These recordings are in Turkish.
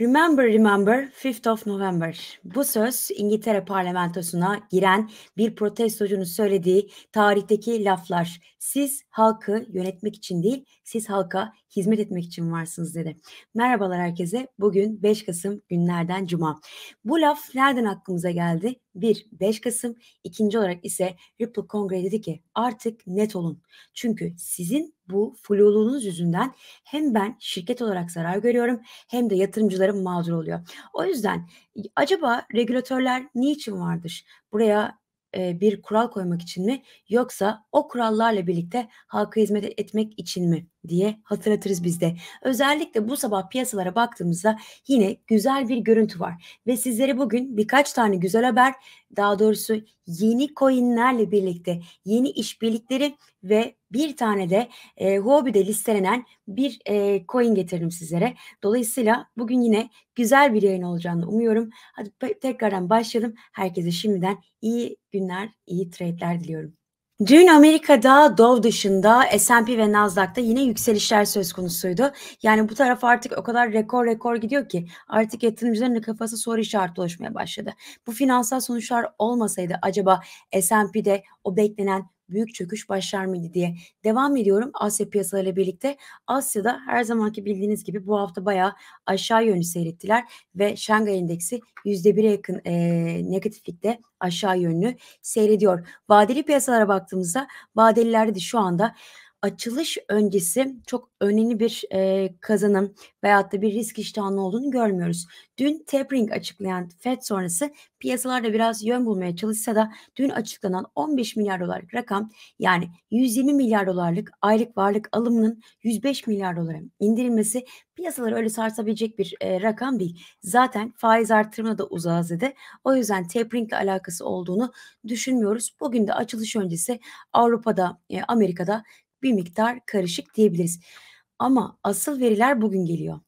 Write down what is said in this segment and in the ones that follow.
Remember Remember 5th of November. Bu söz İngiltere parlamentosuna giren bir protestocunun söylediği tarihteki laflar siz halkı yönetmek için değil, siz halka hizmet etmek için varsınız dedi. Merhabalar herkese. Bugün 5 Kasım günlerden cuma. Bu laf nereden aklımıza geldi? 1. 5 Kasım. ikinci olarak ise Ripple Kongre dedi ki artık net olun. Çünkü sizin bu fluluğunuz yüzünden hem ben şirket olarak zarar görüyorum hem de yatırımcılarım mağdur oluyor. O yüzden acaba regülatörler niçin vardır? Buraya bir kural koymak için mi yoksa o kurallarla birlikte halka hizmet etmek için mi? diye hatırlatırız bizde. Özellikle bu sabah piyasalara baktığımızda yine güzel bir görüntü var ve sizlere bugün birkaç tane güzel haber daha doğrusu yeni coinlerle birlikte yeni işbirlikleri ve bir tane de e, Huobi'de listelenen bir e, coin getirdim sizlere. Dolayısıyla bugün yine güzel bir yayın olacağını umuyorum. Hadi tekrardan başlayalım. Herkese şimdiden iyi günler, iyi trade'ler diliyorum. Dün Amerika'da Dow dışında S&P ve Nasdaq'ta yine yükselişler söz konusuydu. Yani bu taraf artık o kadar rekor rekor gidiyor ki artık yatırımcıların kafası soru işareti oluşmaya başladı. Bu finansal sonuçlar olmasaydı acaba S&P'de o beklenen büyük çöküş başlar mıydı diye. Devam ediyorum Asya piyasalarıyla birlikte. Asya'da her zamanki bildiğiniz gibi bu hafta bayağı aşağı yönlü seyrettiler ve Şangay endeksi %1'e yakın e, negatiflikte aşağı yönlü seyrediyor. Vadeli piyasalara baktığımızda vadelilerde de şu anda açılış öncesi çok önemli bir e, kazanım veyahut da bir risk iştahının olduğunu görmüyoruz. Dün tapering açıklayan Fed sonrası piyasalarda biraz yön bulmaya çalışsa da dün açıklanan 15 milyar dolarlık rakam yani 120 milyar dolarlık aylık varlık alımının 105 milyar dolara indirilmesi piyasaları öyle sarsabilecek bir e, rakam değil. Zaten faiz artırımına da uzağız dedi. O yüzden taperingle alakası olduğunu düşünmüyoruz. Bugün de açılış öncesi Avrupa'da, e, Amerika'da bir miktar karışık diyebiliriz. Ama asıl veriler bugün geliyor.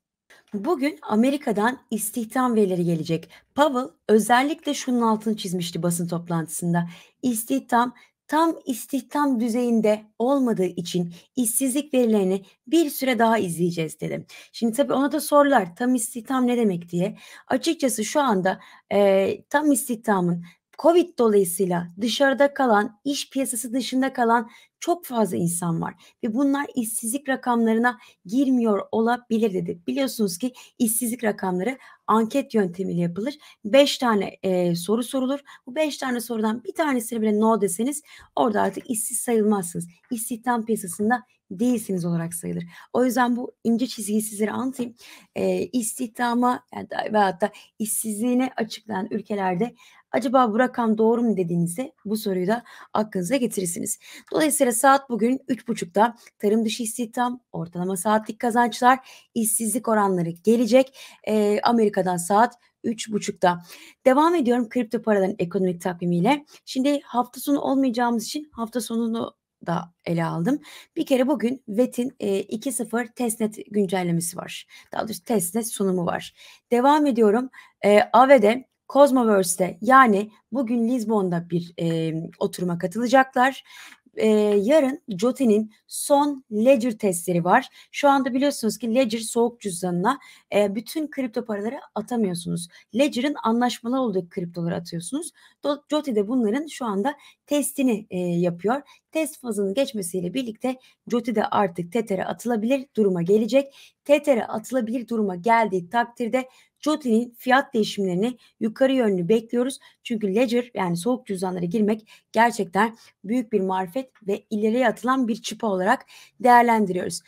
Bugün Amerika'dan istihdam verileri gelecek. Powell özellikle şunun altını çizmişti basın toplantısında. İstihdam tam istihdam düzeyinde olmadığı için işsizlik verilerini bir süre daha izleyeceğiz dedim. Şimdi tabii ona da sorular tam istihdam ne demek diye. Açıkçası şu anda e, tam istihdamın Covid dolayısıyla dışarıda kalan, iş piyasası dışında kalan çok fazla insan var ve bunlar işsizlik rakamlarına girmiyor olabilir dedi. Biliyorsunuz ki işsizlik rakamları anket yöntemiyle yapılır. Beş tane e, soru sorulur. Bu beş tane sorudan bir tanesine bile no deseniz orada artık işsiz sayılmazsınız. İstihdam piyasasında değilsiniz olarak sayılır. O yüzden bu ince çizgiyi sizlere anlatayım. E, istihdama yani, veyahut da işsizliğini açıklayan ülkelerde acaba bu rakam doğru mu dediğinizde bu soruyu da aklınıza getirirsiniz. Dolayısıyla saat bugün 3.30'da tarım dışı istihdam, ortalama saatlik kazançlar, işsizlik oranları gelecek. E, Amerika'dan saat 3.30'da. Devam ediyorum kripto paraların ekonomik takvimiyle. Şimdi hafta sonu olmayacağımız için hafta sonunu da ele aldım. Bir kere bugün VET'in e, 2.0 testnet güncellemesi var. Daha doğrusu testnet sunumu var. Devam ediyorum. E, AVE'de Cosmoverse'de yani bugün Lisbon'da bir e, oturuma katılacaklar. E, yarın Joti'nin son Ledger testleri var. Şu anda biliyorsunuz ki Ledger soğuk cüzdanına e, bütün kripto paraları atamıyorsunuz. Ledger'ın anlaşmalı olduğu kriptoları atıyorsunuz. Jote de bunların şu anda testini e, yapıyor. Test fazının geçmesiyle birlikte Joti de artık Tether'e atılabilir duruma gelecek. Tether'e atılabilir duruma geldiği takdirde Jotin'in fiyat değişimlerini yukarı yönlü bekliyoruz. Çünkü ledger yani soğuk cüzdanlara girmek gerçekten büyük bir marifet ve ileriye atılan bir çıpa olarak değerlendiriyoruz.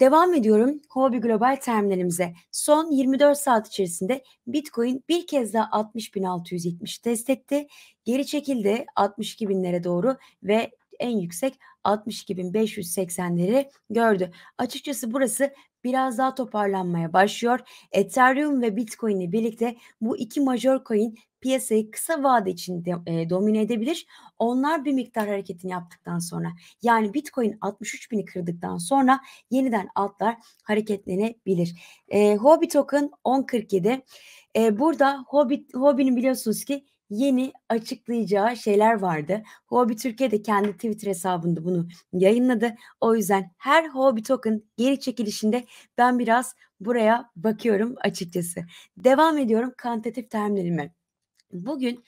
Devam ediyorum Hobi Global terminalimize. Son 24 saat içerisinde Bitcoin bir kez daha 60.670 test etti. Geri çekildi 62 binlere doğru ve en yüksek 62.580'leri gördü. Açıkçası burası biraz daha toparlanmaya başlıyor. Ethereum ve Bitcoin ile birlikte bu iki major coin piyasayı kısa vade için de, e, domine edebilir. Onlar bir miktar hareketini yaptıktan sonra yani Bitcoin 63 bini kırdıktan sonra yeniden altlar hareketlenebilir. E, Hobi token 10.47 e, burada Hobi, Hobi'nin biliyorsunuz ki yeni açıklayacağı şeyler vardı. Huobi Türkiye de kendi Twitter hesabında bunu yayınladı. O yüzden her Huobi token geri çekilişinde ben biraz buraya bakıyorum açıkçası. Devam ediyorum kantitatif terimlerime. Bugün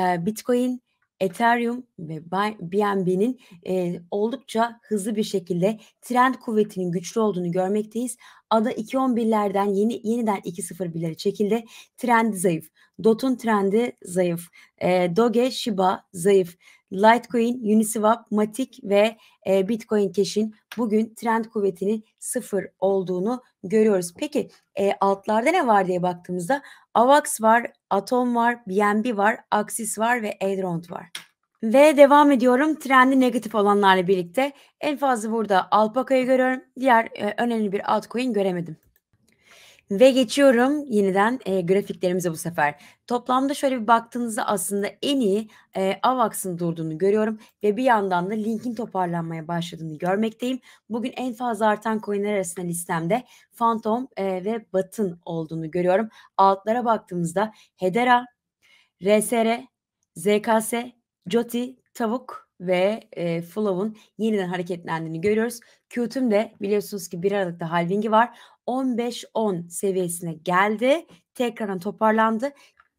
e, Bitcoin Ethereum ve BNB'nin e, oldukça hızlı bir şekilde trend kuvvetinin güçlü olduğunu görmekteyiz. ADA 2.11'lerden yeni yeniden 2.01'lere çekildi. Trend zayıf. DOT'un trendi zayıf. E, Doge, Shiba zayıf. Litecoin, Uniswap, Matic ve e, Bitcoin Cash'in bugün trend kuvvetinin sıfır olduğunu görüyoruz. Peki e, altlarda ne var diye baktığımızda AVAX var, Atom var, BNB var, Axis var ve Elrond var. Ve devam ediyorum trendi negatif olanlarla birlikte. En fazla burada Alpaca'yı görüyorum. Diğer e, önemli bir altcoin göremedim. Ve geçiyorum yeniden e, grafiklerimize bu sefer. Toplamda şöyle bir baktığınızda aslında en iyi e, AVAX'ın durduğunu görüyorum ve bir yandan da Link'in toparlanmaya başladığını görmekteyim. Bugün en fazla artan coinler arasında listemde Phantom e, ve Batın olduğunu görüyorum. Altlara baktığımızda Hedera, RSR, ZKS, Joti, Tavuk ve e, Flow'un yeniden hareketlendiğini görüyoruz. Qtüm de biliyorsunuz ki 1 Aralık'ta halvingi var. 15-10 seviyesine geldi. Tekrardan toparlandı.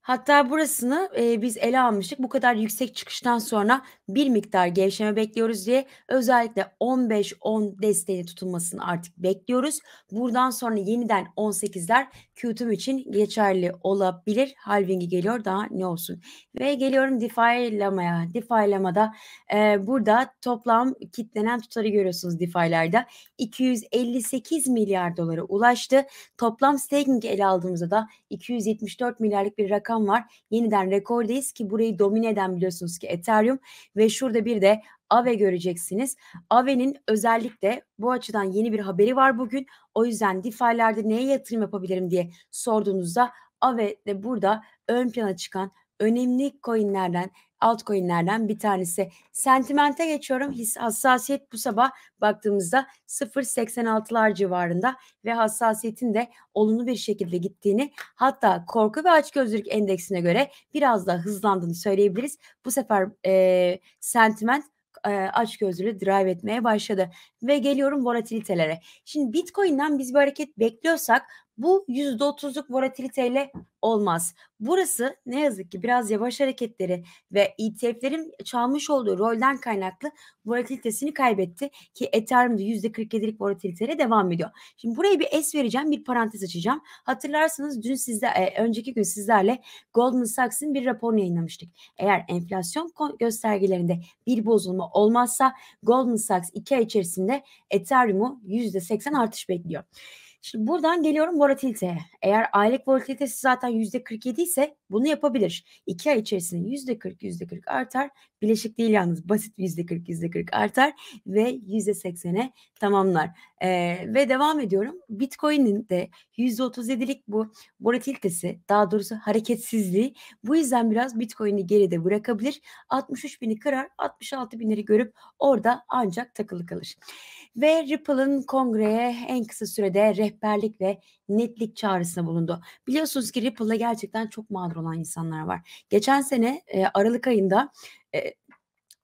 Hatta burasını e, biz ele almıştık. Bu kadar yüksek çıkıştan sonra bir miktar gevşeme bekliyoruz diye özellikle 15-10 desteği tutulmasını artık bekliyoruz. Buradan sonra yeniden 18'ler Q2 için geçerli olabilir. Halvingi geliyor daha ne olsun. Ve geliyorum DeFi'lamaya. DeFi'lamada e, burada toplam kitlenen tutarı görüyorsunuz DeFi'larda. 258 milyar dolara ulaştı. Toplam staking ele aldığımızda da 274 milyarlık bir rakam rakam var. Yeniden rekordayız ki burayı domine eden biliyorsunuz ki Ethereum ve şurada bir de AVE göreceksiniz. AVE'nin özellikle bu açıdan yeni bir haberi var bugün. O yüzden DeFi'lerde neye yatırım yapabilirim diye sorduğunuzda AVE de burada ön plana çıkan önemli coinlerden altcoin'lerden bir tanesi. Sentimente geçiyorum. His Hassasiyet bu sabah baktığımızda 0.86'lar civarında ve hassasiyetin de olumlu bir şekilde gittiğini hatta korku ve açgözlülük endeksine göre biraz daha hızlandığını söyleyebiliriz. Bu sefer e, sentiment e, açgözlülüğü drive etmeye başladı. Ve geliyorum volatilitelere. Şimdi Bitcoin'den biz bir hareket bekliyorsak bu %30'luk volatiliteyle olmaz. Burası ne yazık ki biraz yavaş hareketleri ve ETF'lerin çalmış olduğu rolden kaynaklı volatilitesini kaybetti ki Ethereum'da %47'lik volatiliteyle devam ediyor. Şimdi burayı bir es vereceğim, bir parantez açacağım. Hatırlarsanız dün sizde e, önceki gün sizlerle Goldman Sachs'in bir raporunu yayınlamıştık. Eğer enflasyon göstergelerinde bir bozulma olmazsa Goldman Sachs 2 ay içerisinde Ethereum'u %80 artış bekliyor. Şimdi buradan geliyorum volatiliteye. Eğer aylık volatilitesi zaten %47 ise bunu yapabilir. İki ay içerisinde yüzde %40 %40 artar. Bileşik değil yalnız basit yüzde %40 %40 artar ve yüzde %80'e tamamlar. Ee, ve devam ediyorum. Bitcoin'in de yüzde %37'lik bu volatilitesi daha doğrusu hareketsizliği bu yüzden biraz Bitcoin'i geride bırakabilir. 63 bini kırar 66 binleri görüp orada ancak takılı kalır. Ve Ripple'ın kongreye en kısa sürede rehberlik ve netlik çağrısına bulundu. Biliyorsunuz ki Ripple'la gerçekten çok mağdur olan insanlar var. Geçen sene e, Aralık ayında e,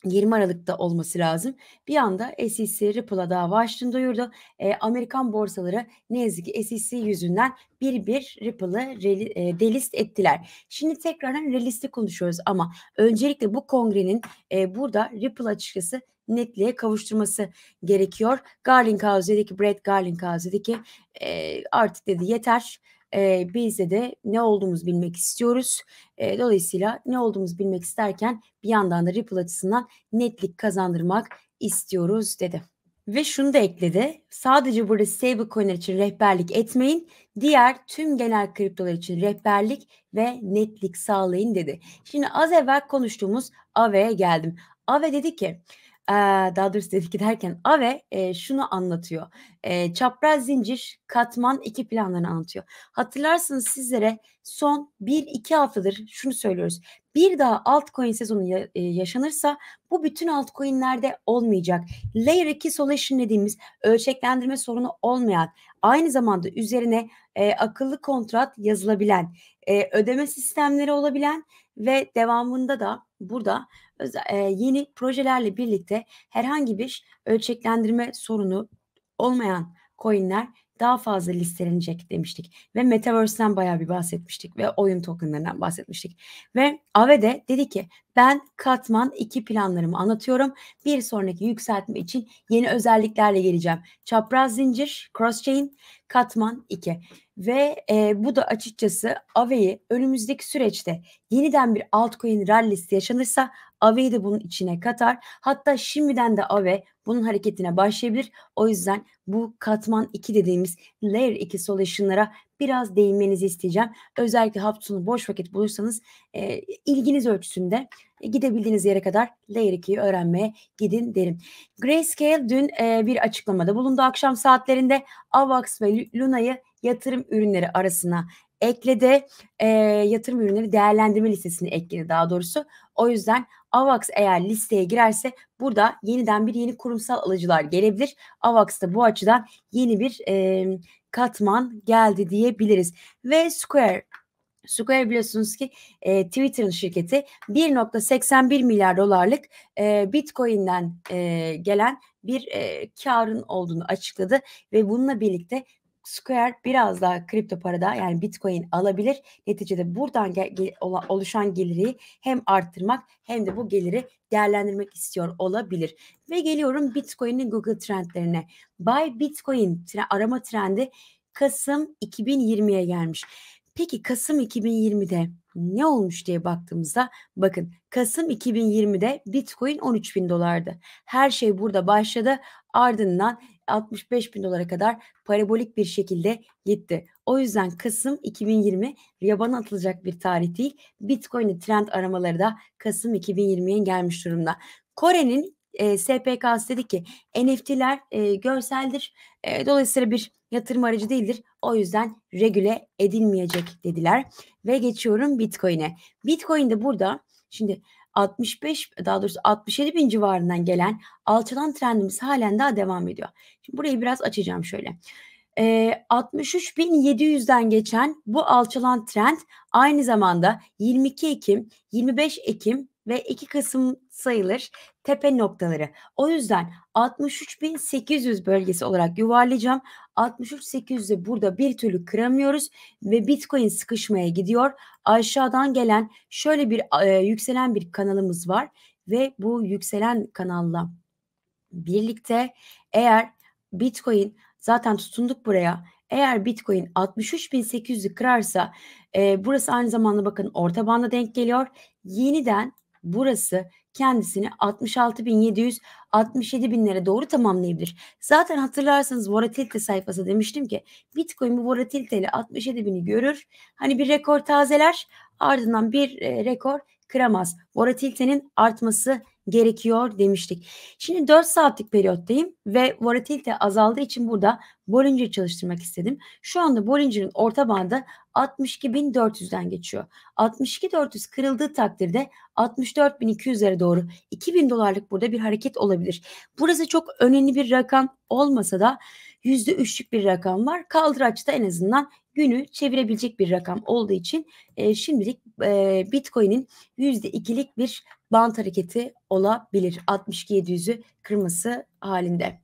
20 Aralık'ta olması lazım. Bir anda SEC Ripple'a dava açtığını duyurdu. E, Amerikan borsaları ne yazık ki SEC yüzünden bir bir Ripple'ı e, delist ettiler. Şimdi tekrardan hani relisti konuşuyoruz ama öncelikle bu kongrenin e, burada Ripple açıkçası netliğe kavuşturması gerekiyor. Garlinghaus'daki Brett Garlinghauser'daki e, artık dedi yeter e, biz de de ne olduğumuzu bilmek istiyoruz. E, dolayısıyla ne olduğumuzu bilmek isterken bir yandan da Ripple açısından netlik kazandırmak istiyoruz dedi. Ve şunu da ekledi. Sadece burada stablecoin'ler için rehberlik etmeyin. Diğer tüm genel kriptolar için rehberlik ve netlik sağlayın dedi. Şimdi az evvel konuştuğumuz AVE'ye geldim. AVE dedi ki daha doğrusu dedik ki derken Ave e, şunu anlatıyor. E, çapraz zincir katman iki planlarını anlatıyor. Hatırlarsınız sizlere son bir iki haftadır şunu söylüyoruz. Bir daha altcoin sezonu ya, e, yaşanırsa bu bütün altcoin'lerde olmayacak. Layer 2 solution dediğimiz ölçeklendirme sorunu olmayan aynı zamanda üzerine e, akıllı kontrat yazılabilen e, ödeme sistemleri olabilen ve devamında da burada e, yeni projelerle birlikte herhangi bir ölçeklendirme sorunu olmayan coinler daha fazla listelenecek demiştik. Ve Metaverse'den bayağı bir bahsetmiştik ve oyun tokenlarından bahsetmiştik. Ve Avede dedi ki ben katman iki planlarımı anlatıyorum. Bir sonraki yükseltme için yeni özelliklerle geleceğim. Çapraz zincir, cross chain, katman 2 ve e, bu da açıkçası AVE'yi önümüzdeki süreçte yeniden bir altcoin rallisi yaşanırsa AVE'yi de bunun içine katar. Hatta şimdiden de AVE bunun hareketine başlayabilir. O yüzden bu katman 2 dediğimiz layer 2 solution'lara biraz değinmenizi isteyeceğim. Özellikle hafta sonu boş vakit bulursanız e, ilginiz ölçüsünde e, gidebildiğiniz yere kadar layer 2'yi öğrenmeye gidin derim. Grayscale dün e, bir açıklamada bulundu akşam saatlerinde. AVAX ve Luna'yı yatırım ürünleri arasına ekledi. E, yatırım ürünleri değerlendirme listesini ekledi daha doğrusu. O yüzden AVAX eğer listeye girerse burada yeniden bir yeni kurumsal alıcılar gelebilir. AVAX da bu açıdan yeni bir e, katman geldi diyebiliriz. Ve Square Square biliyorsunuz ki e, Twitter'ın şirketi 1.81 milyar dolarlık e, Bitcoin'den e, gelen bir e, karın olduğunu açıkladı ve bununla birlikte Square biraz daha kripto parada yani Bitcoin alabilir. Neticede buradan gel, gel, oluşan geliri hem arttırmak hem de bu geliri değerlendirmek istiyor olabilir. Ve geliyorum Bitcoin'in Google trendlerine. Buy Bitcoin tre arama trendi Kasım 2020'ye gelmiş. Peki Kasım 2020'de ne olmuş diye baktığımızda bakın Kasım 2020'de Bitcoin 13 bin dolardı. Her şey burada başladı ardından 65 bin dolara kadar parabolik bir şekilde gitti. O yüzden Kasım 2020 yabana atılacak bir tarih değil. Bitcoin'in trend aramaları da Kasım 2020'ye gelmiş durumda. Kore'nin e, SPK'sı dedi ki NFT'ler e, görseldir. E, dolayısıyla bir yatırım aracı değildir. O yüzden regüle edilmeyecek dediler. Ve geçiyorum Bitcoin'e. Bitcoin de burada şimdi 65 daha doğrusu 67 bin civarından gelen alçalan trendimiz halen daha devam ediyor. Şimdi burayı biraz açacağım şöyle. E, ee, 63.700'den geçen bu alçalan trend aynı zamanda 22 Ekim, 25 Ekim ve 2 Kasım sayılır tepe noktaları. O yüzden 63.800 bölgesi olarak yuvarlayacağım. 63.800'ü burada bir türlü kıramıyoruz ve Bitcoin sıkışmaya gidiyor. Aşağıdan gelen şöyle bir e, yükselen bir kanalımız var ve bu yükselen kanalla birlikte eğer Bitcoin zaten tutunduk buraya. Eğer Bitcoin 63.800'ü kırarsa e, burası aynı zamanda bakın orta banda denk geliyor. Yeniden burası kendisini 66.700 binlere doğru tamamlayabilir. Zaten hatırlarsanız volatilite sayfası demiştim ki Bitcoin bu ile 67 bini görür. Hani bir rekor tazeler ardından bir e, rekor kıramaz. Volatilitenin artması gerekiyor demiştik. Şimdi 4 saatlik periyottayım ve volatilite azaldığı için burada Bollinger çalıştırmak istedim. Şu anda Bollinger'ın orta bandı 62.400'den geçiyor. 62.400 kırıldığı takdirde 64.200'lere doğru 2000 dolarlık burada bir hareket olabilir. Burası çok önemli bir rakam olmasa da %3'lük bir rakam var. Kaldıraçta en azından günü çevirebilecek bir rakam olduğu için e, şimdilik e, Bitcoin'in %2'lik bir bant hareketi olabilir. 62 kırması halinde.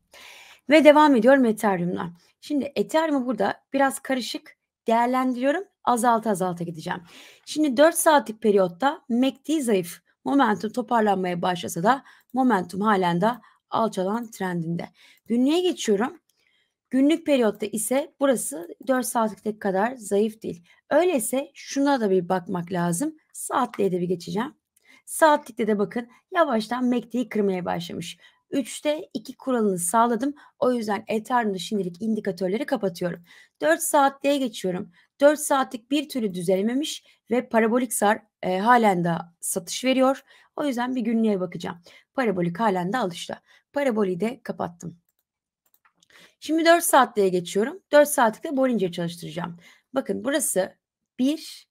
Ve devam ediyorum Ethereum'dan. Şimdi Ethereum'u burada biraz karışık değerlendiriyorum. Azalta azalta gideceğim. Şimdi 4 saatlik periyotta MACD e zayıf. Momentum toparlanmaya başlasa da momentum halen de alçalan trendinde. Günlüğe geçiyorum. Günlük periyotta ise burası 4 saatlikte kadar zayıf değil. Öyleyse şuna da bir bakmak lazım. Saatliğe de bir geçeceğim. Saatlikte de bakın yavaştan MACD'yi kırmaya başlamış. 3'te 2 kuralını sağladım. O yüzden Ethereum'da şimdilik indikatörleri kapatıyorum. 4 saatliğe geçiyorum. 4 saatlik bir türlü düzelmemiş ve parabolik sar e, halen daha satış veriyor. O yüzden bir günlüğe bakacağım. Parabolik halen de alışta. Paraboliği de kapattım. Şimdi 4 saatliğe geçiyorum. 4 de Bollinger çalıştıracağım. Bakın burası 1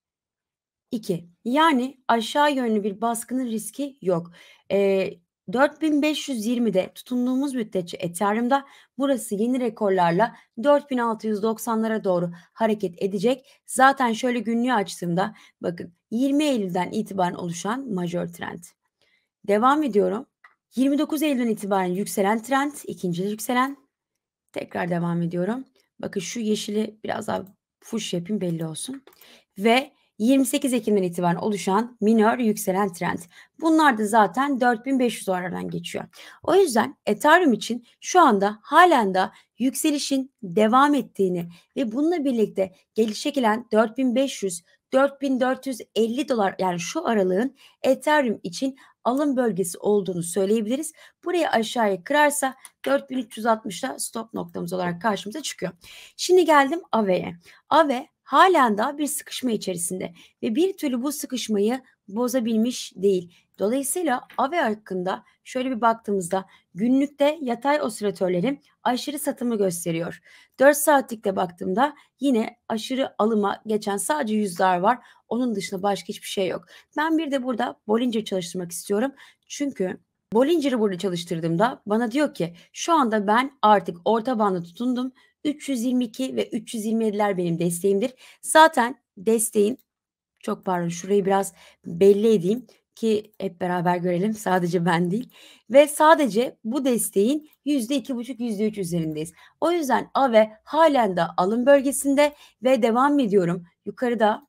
2. Yani aşağı yönlü bir baskının riski yok. E, 4520'de tutunduğumuz müddetçe Ethereum'da burası yeni rekorlarla 4690'lara doğru hareket edecek. Zaten şöyle günlüğü açtığımda bakın 20 Eylül'den itibaren oluşan majör trend. Devam ediyorum. 29 Eylül'den itibaren yükselen trend, ikinci yükselen. Tekrar devam ediyorum. Bakın şu yeşili biraz daha fuş yapayım belli olsun. Ve 28 Ekim'den itibaren oluşan minör yükselen trend. Bunlar da zaten 4500 aradan geçiyor. O yüzden Ethereum için şu anda halen de yükselişin devam ettiğini ve bununla birlikte gelişe gelen 4500 4450 dolar yani şu aralığın Ethereum için alım bölgesi olduğunu söyleyebiliriz. Burayı aşağıya kırarsa 4360'da stop noktamız olarak karşımıza çıkıyor. Şimdi geldim AV'ye. Ave halen daha bir sıkışma içerisinde ve bir türlü bu sıkışmayı bozabilmiş değil. Dolayısıyla AVE hakkında şöyle bir baktığımızda günlükte yatay osilatörlerin aşırı satımı gösteriyor. 4 saatlikte baktığımda yine aşırı alıma geçen sadece yüzler var. Onun dışında başka hiçbir şey yok. Ben bir de burada Bollinger çalıştırmak istiyorum. Çünkü Bollinger'ı burada çalıştırdığımda bana diyor ki şu anda ben artık orta banda tutundum. 322 ve 327'ler benim desteğimdir. Zaten desteğin çok pardon şurayı biraz belli edeyim ki hep beraber görelim sadece ben değil ve sadece bu desteğin yüzde iki buçuk yüzde üç üzerindeyiz. O yüzden AVE halen de alım bölgesinde ve devam ediyorum yukarıda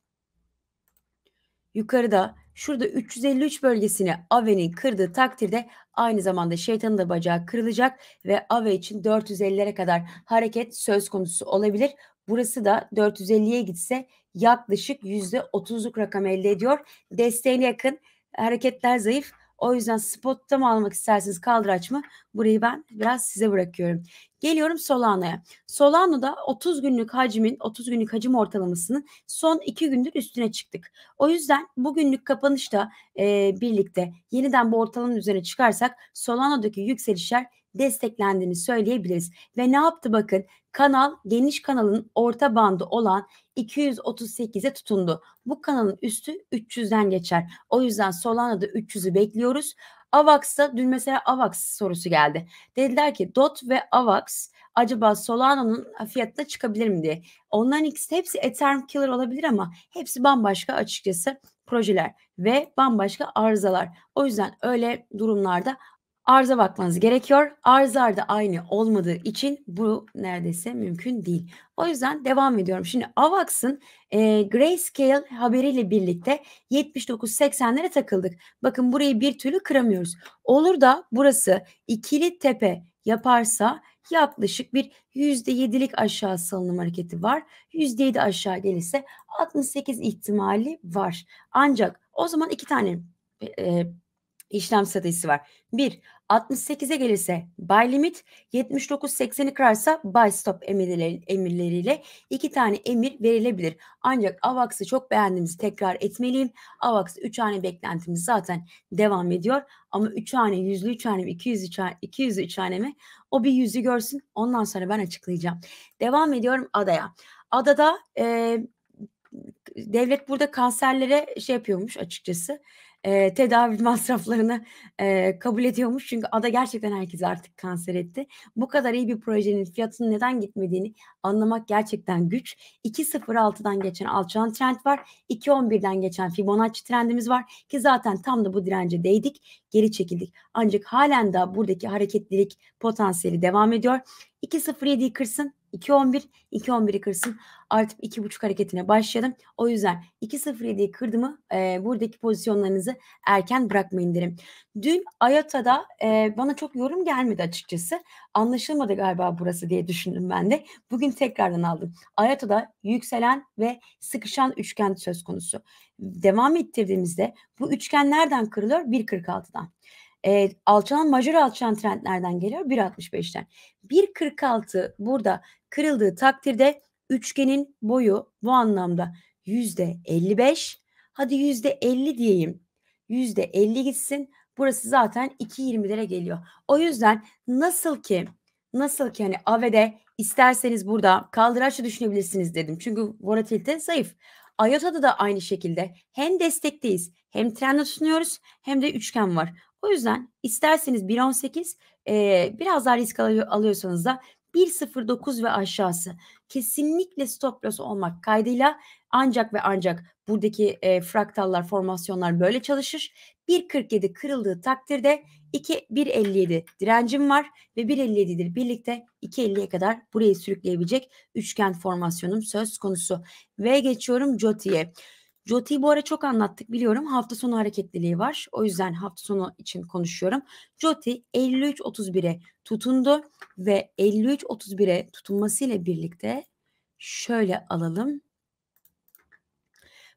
yukarıda Şurada 353 bölgesini Ave'nin kırdığı takdirde aynı zamanda şeytanın da bacağı kırılacak ve Ave için 450'lere kadar hareket söz konusu olabilir. Burası da 450'ye gitse yaklaşık %30'luk rakam elde ediyor. Desteğine yakın hareketler zayıf o yüzden spotta mı almak istersiniz kaldıraç mı? Burayı ben biraz size bırakıyorum. Geliyorum Solano'ya. Solano'da 30 günlük hacmin, 30 günlük hacim ortalamasının son 2 gündür üstüne çıktık. O yüzden bugünlük kapanışta e, birlikte yeniden bu ortalamanın üzerine çıkarsak Solano'daki yükselişler desteklendiğini söyleyebiliriz. Ve ne yaptı bakın? Kanal geniş kanalın orta bandı olan 238'e tutundu. Bu kanalın üstü 300'den geçer. O yüzden Solana'da 300'ü bekliyoruz. AVAX'ta dün mesela AVAX sorusu geldi. Dediler ki DOT ve AVAX acaba Solana'nın fiyatına çıkabilir mi diye. Onların ikisi hepsi Ethereum Killer olabilir ama hepsi bambaşka açıkçası projeler ve bambaşka arızalar. O yüzden öyle durumlarda Arza bakmanız gerekiyor. Arızalar da aynı olmadığı için bu neredeyse mümkün değil. O yüzden devam ediyorum. Şimdi AVAX'ın e, Grayscale haberiyle birlikte 79-80'lere takıldık. Bakın burayı bir türlü kıramıyoruz. Olur da burası ikili tepe yaparsa yaklaşık bir %7'lik aşağı salınım hareketi var. %7 aşağı gelirse 68 ihtimali var. Ancak o zaman iki tane e, işlem stratejisi var. 1. 68'e gelirse buy limit, 79-80'i kırarsa buy stop emirleri, emirleriyle iki tane emir verilebilir. Ancak AVAX'ı çok beğendiğimizi tekrar etmeliyim. AVAX 3 hane beklentimiz zaten devam ediyor. Ama 3 hane, yüzlü 3 hane mi, 200 3 hane, mi? O bir yüzü görsün. Ondan sonra ben açıklayacağım. Devam ediyorum adaya. Adada e, devlet burada kanserlere şey yapıyormuş açıkçası e, tedavi masraflarını e, kabul ediyormuş. Çünkü ada gerçekten herkes artık kanser etti. Bu kadar iyi bir projenin fiyatının neden gitmediğini anlamak gerçekten güç. 2.06'dan geçen alçalan trend var. 2.11'den geçen Fibonacci trendimiz var ki zaten tam da bu dirence değdik. Geri çekildik. Ancak halen daha buradaki hareketlilik potansiyeli devam ediyor. 2.07'yi kırsın 2.11 2.11'i kırsın artık 2.5 hareketine başlayalım. O yüzden 2.07'yi kırdı mı e, buradaki pozisyonlarınızı erken bırakmayın derim. Dün Ayata'da e, bana çok yorum gelmedi açıkçası. Anlaşılmadı galiba burası diye düşündüm ben de. Bugün tekrardan aldım. Ayata'da yükselen ve sıkışan üçgen söz konusu. Devam ettirdiğimizde bu üçgen nereden kırılıyor? 1.46'dan. E, alçalan majör alçalan trendlerden geliyor 1.65'ten. 1.46 burada kırıldığı takdirde üçgenin boyu bu anlamda %55 hadi %50 diyeyim %50 gitsin burası zaten 2.20'lere geliyor. O yüzden nasıl ki nasıl ki hani AVE'de isterseniz burada kaldıraçla düşünebilirsiniz dedim. Çünkü volatilite zayıf. IOTA'da da aynı şekilde hem destekteyiz hem trende tutunuyoruz hem de üçgen var. O yüzden isterseniz 1.18 e, biraz daha risk alıyorsanız da 1.09 ve aşağısı kesinlikle stop loss olmak kaydıyla ancak ve ancak buradaki e, fraktallar, formasyonlar böyle çalışır. 1.47 kırıldığı takdirde 1.57 direncim var ve 1.57'dir birlikte 2.50'ye kadar burayı sürükleyebilecek üçgen formasyonum söz konusu. Ve geçiyorum Joti'ye. Joti'yi bu ara çok anlattık biliyorum. Hafta sonu hareketliliği var. O yüzden hafta sonu için konuşuyorum. Joti 53.31'e tutundu ve 53.31'e tutunmasıyla birlikte şöyle alalım.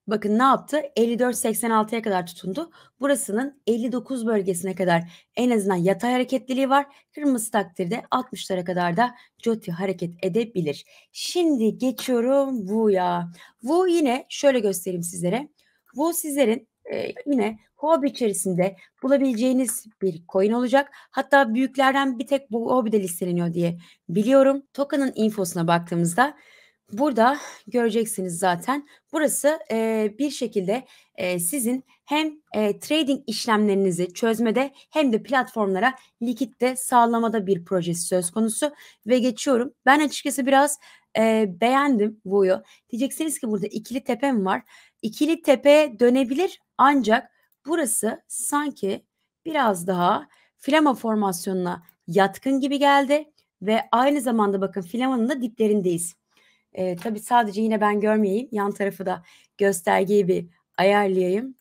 Bakın ne yaptı? 54.86'ya kadar tutundu. Burasının 59 bölgesine kadar en azından yatay hareketliliği var. Kırmızı takdirde 60'lara kadar da Joti hareket edebilir. Şimdi geçiyorum Wu'ya. Wu yine şöyle göstereyim sizlere. Wu sizlerin e, yine hobi içerisinde bulabileceğiniz bir coin olacak. Hatta büyüklerden bir tek bu hobide listeleniyor diye biliyorum. Tokan'ın infosuna baktığımızda burada göreceksiniz zaten. Burası e, bir şekilde e, sizin hem e, trading işlemlerinizi çözmede hem de platformlara likitte sağlamada bir projesi söz konusu ve geçiyorum. Ben açıkçası biraz e, beğendim buyu. Diyeceksiniz ki burada ikili tepe mi var. İkili tepe dönebilir ancak burası sanki biraz daha flama formasyonuna yatkın gibi geldi ve aynı zamanda bakın flamanın da diplerindeyiz. E, tabii sadece yine ben görmeyeyim. Yan tarafı da göstergeyi bir ayarlayayım.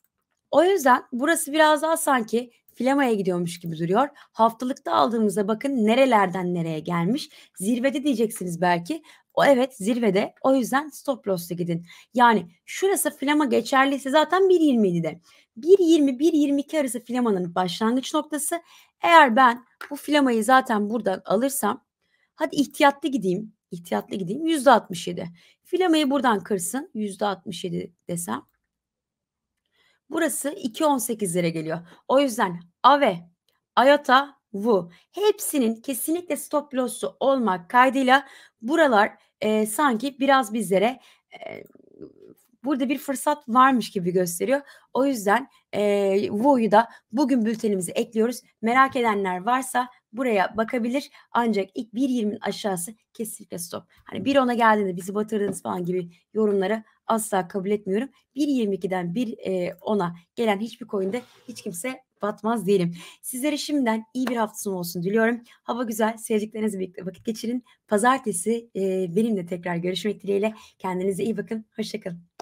O yüzden burası biraz daha sanki Flama'ya gidiyormuş gibi duruyor. Haftalıkta aldığımızda bakın nerelerden nereye gelmiş. Zirvede diyeceksiniz belki. O evet zirvede. O yüzden stop loss'ta gidin. Yani şurası Flama geçerliyse zaten 1.27'de. 1.20 1.22 arası Flama'nın başlangıç noktası. Eğer ben bu Flama'yı zaten buradan alırsam hadi ihtiyatlı gideyim ihtiyatlı gideyim. Yüzde 67. Filamayı buradan kırsın. Yüzde 67 desem. Burası 2.18'lere geliyor. O yüzden AVE, Ayata VU hepsinin kesinlikle stop loss'u olmak kaydıyla buralar e, sanki biraz bizlere e, burada bir fırsat varmış gibi gösteriyor. O yüzden e, VU'yu da bugün bültenimize ekliyoruz. Merak edenler varsa buraya bakabilir. Ancak ilk 1.20'nin aşağısı kesinlikle stop. Hani 1.10'a geldiğinde bizi batırdınız falan gibi yorumlara asla kabul etmiyorum. 1.22'den 1.10'a e, gelen hiçbir coin'de hiç kimse batmaz diyelim. Sizlere şimdiden iyi bir hafta sonu olsun diliyorum. Hava güzel, sevdiklerinizle birlikte vakit geçirin. Pazartesi e, benimle tekrar görüşmek dileğiyle. Kendinize iyi bakın, hoşçakalın.